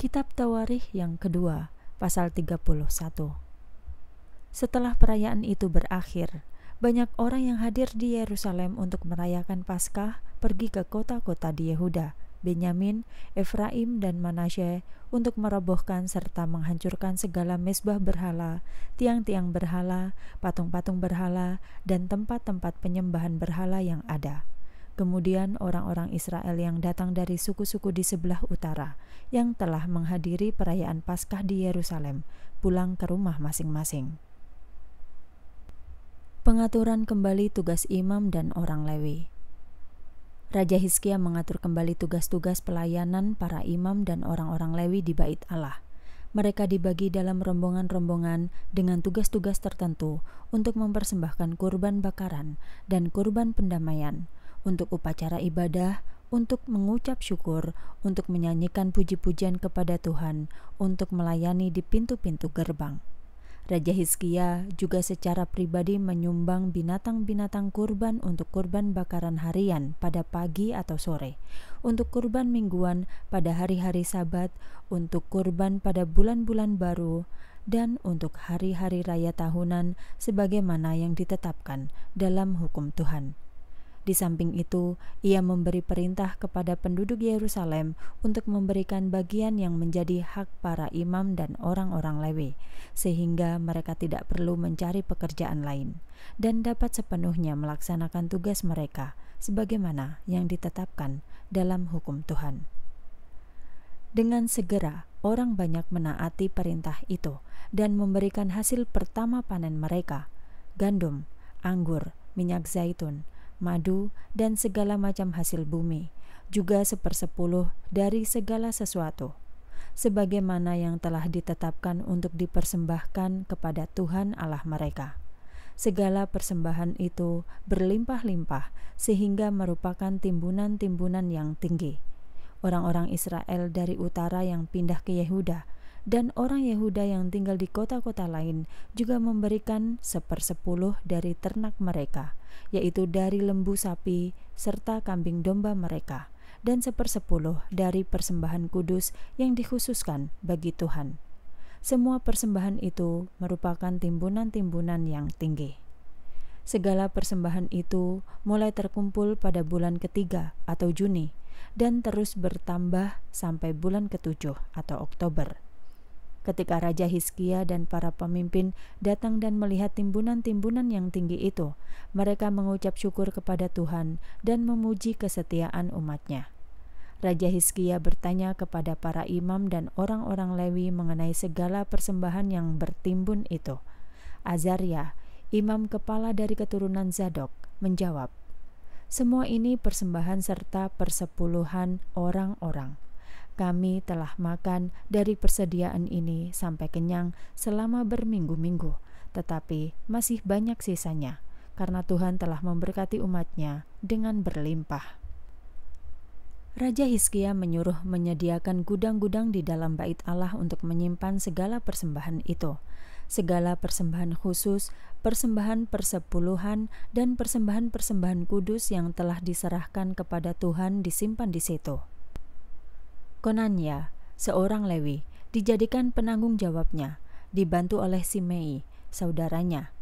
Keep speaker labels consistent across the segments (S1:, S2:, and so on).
S1: Kitab Tawarikh yang kedua, pasal 31. Setelah perayaan itu berakhir, banyak orang yang hadir di Yerusalem untuk merayakan Paskah pergi ke kota-kota di Yehuda, Benyamin, Efraim, dan Manasye untuk merobohkan serta menghancurkan segala mesbah berhala, tiang-tiang berhala, patung-patung berhala, dan tempat-tempat penyembahan berhala yang ada. Kemudian orang-orang Israel yang datang dari suku-suku di sebelah utara yang telah menghadiri perayaan Paskah di Yerusalem pulang ke rumah masing-masing. Pengaturan kembali tugas imam dan orang Lewi. Raja Hizkia mengatur kembali tugas-tugas pelayanan para imam dan orang-orang Lewi di Bait Allah. Mereka dibagi dalam rombongan-rombongan dengan tugas-tugas tertentu untuk mempersembahkan kurban bakaran dan kurban pendamaian, untuk upacara ibadah, untuk mengucap syukur, untuk menyanyikan puji-pujian kepada Tuhan, untuk melayani di pintu-pintu gerbang. Raja Hizkia juga secara pribadi menyumbang binatang-binatang kurban untuk kurban bakaran harian pada pagi atau sore, untuk kurban mingguan pada hari-hari Sabat, untuk kurban pada bulan-bulan baru, dan untuk hari-hari raya tahunan sebagaimana yang ditetapkan dalam hukum Tuhan. Di samping itu, ia memberi perintah kepada penduduk Yerusalem untuk memberikan bagian yang menjadi hak para imam dan orang-orang Lewi, sehingga mereka tidak perlu mencari pekerjaan lain dan dapat sepenuhnya melaksanakan tugas mereka sebagaimana yang ditetapkan dalam hukum Tuhan. Dengan segera, orang banyak menaati perintah itu dan memberikan hasil pertama panen mereka: gandum, anggur, minyak zaitun, madu, dan segala macam hasil bumi, juga sepersepuluh dari segala sesuatu, sebagaimana yang telah ditetapkan untuk dipersembahkan kepada Tuhan Allah mereka. Segala persembahan itu berlimpah-limpah sehingga merupakan timbunan-timbunan yang tinggi. Orang-orang Israel dari utara yang pindah ke Yehuda dan orang Yehuda yang tinggal di kota-kota lain juga memberikan sepersepuluh dari ternak mereka, yaitu dari lembu sapi serta kambing domba mereka, dan sepersepuluh dari persembahan kudus yang dikhususkan bagi Tuhan. Semua persembahan itu merupakan timbunan-timbunan yang tinggi. Segala persembahan itu mulai terkumpul pada bulan ketiga atau Juni, dan terus bertambah sampai bulan ketujuh atau Oktober ketika Raja Hiskia dan para pemimpin datang dan melihat timbunan-timbunan yang tinggi itu, mereka mengucap syukur kepada Tuhan dan memuji kesetiaan umatnya. Raja Hiskia bertanya kepada para imam dan orang-orang Lewi mengenai segala persembahan yang bertimbun itu. Azaria, imam kepala dari keturunan Zadok, menjawab, "Semua ini persembahan serta persepuluhan orang-orang." Kami telah makan dari persediaan ini sampai kenyang selama berminggu-minggu, tetapi masih banyak sisanya karena Tuhan telah memberkati umatnya dengan berlimpah. Raja Hizkia menyuruh menyediakan gudang-gudang di dalam bait Allah untuk menyimpan segala persembahan itu. Segala persembahan khusus, persembahan persepuluhan, dan persembahan-persembahan kudus yang telah diserahkan kepada Tuhan disimpan di situ. Konanya, seorang Lewi, dijadikan penanggung jawabnya, dibantu oleh Simei, saudaranya.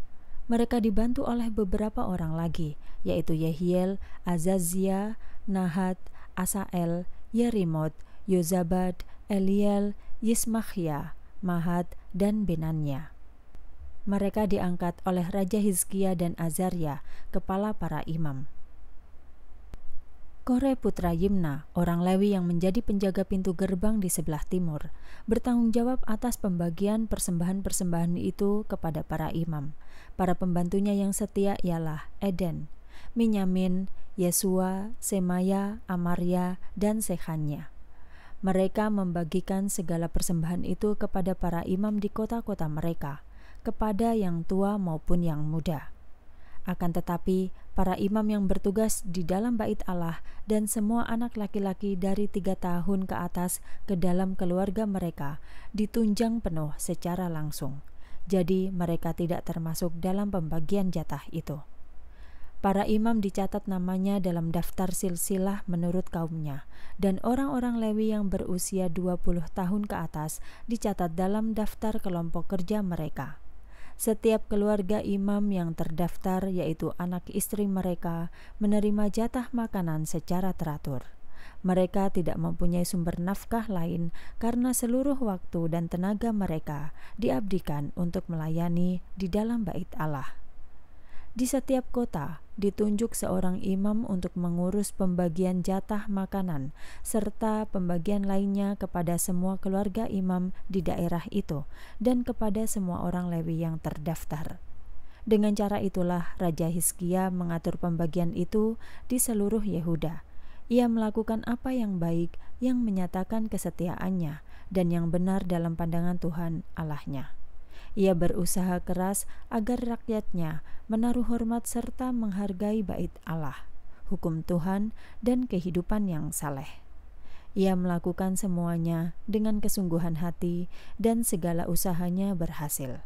S1: Mereka dibantu oleh beberapa orang lagi, yaitu Yehiel, Azazia, Nahat, Asael, Yerimot, Yozabad, Eliel, Yismachia, Mahat, dan Benanya. Mereka diangkat oleh Raja Hizkia dan Azaria, kepala para imam. Kore Putra Yimna, orang Lewi yang menjadi penjaga pintu gerbang di sebelah timur, bertanggung jawab atas pembagian persembahan-persembahan itu kepada para imam. Para pembantunya yang setia ialah Eden, Minyamin, Yesua, Semaya, Amaria, dan Sehanya. Mereka membagikan segala persembahan itu kepada para imam di kota-kota mereka, kepada yang tua maupun yang muda. Akan tetapi, para imam yang bertugas di dalam bait Allah dan semua anak laki-laki dari tiga tahun ke atas ke dalam keluarga mereka ditunjang penuh secara langsung. Jadi mereka tidak termasuk dalam pembagian jatah itu. Para imam dicatat namanya dalam daftar silsilah menurut kaumnya, dan orang-orang Lewi yang berusia 20 tahun ke atas dicatat dalam daftar kelompok kerja mereka. Setiap keluarga imam yang terdaftar, yaitu anak istri mereka, menerima jatah makanan secara teratur. Mereka tidak mempunyai sumber nafkah lain karena seluruh waktu dan tenaga mereka diabdikan untuk melayani di dalam bait Allah. Di setiap kota, ditunjuk seorang imam untuk mengurus pembagian jatah makanan serta pembagian lainnya kepada semua keluarga imam di daerah itu dan kepada semua orang Lewi yang terdaftar. Dengan cara itulah Raja Hizkia mengatur pembagian itu di seluruh Yehuda. Ia melakukan apa yang baik yang menyatakan kesetiaannya dan yang benar dalam pandangan Tuhan Allahnya. Ia berusaha keras agar rakyatnya menaruh hormat serta menghargai bait Allah, hukum Tuhan, dan kehidupan yang saleh. Ia melakukan semuanya dengan kesungguhan hati, dan segala usahanya berhasil.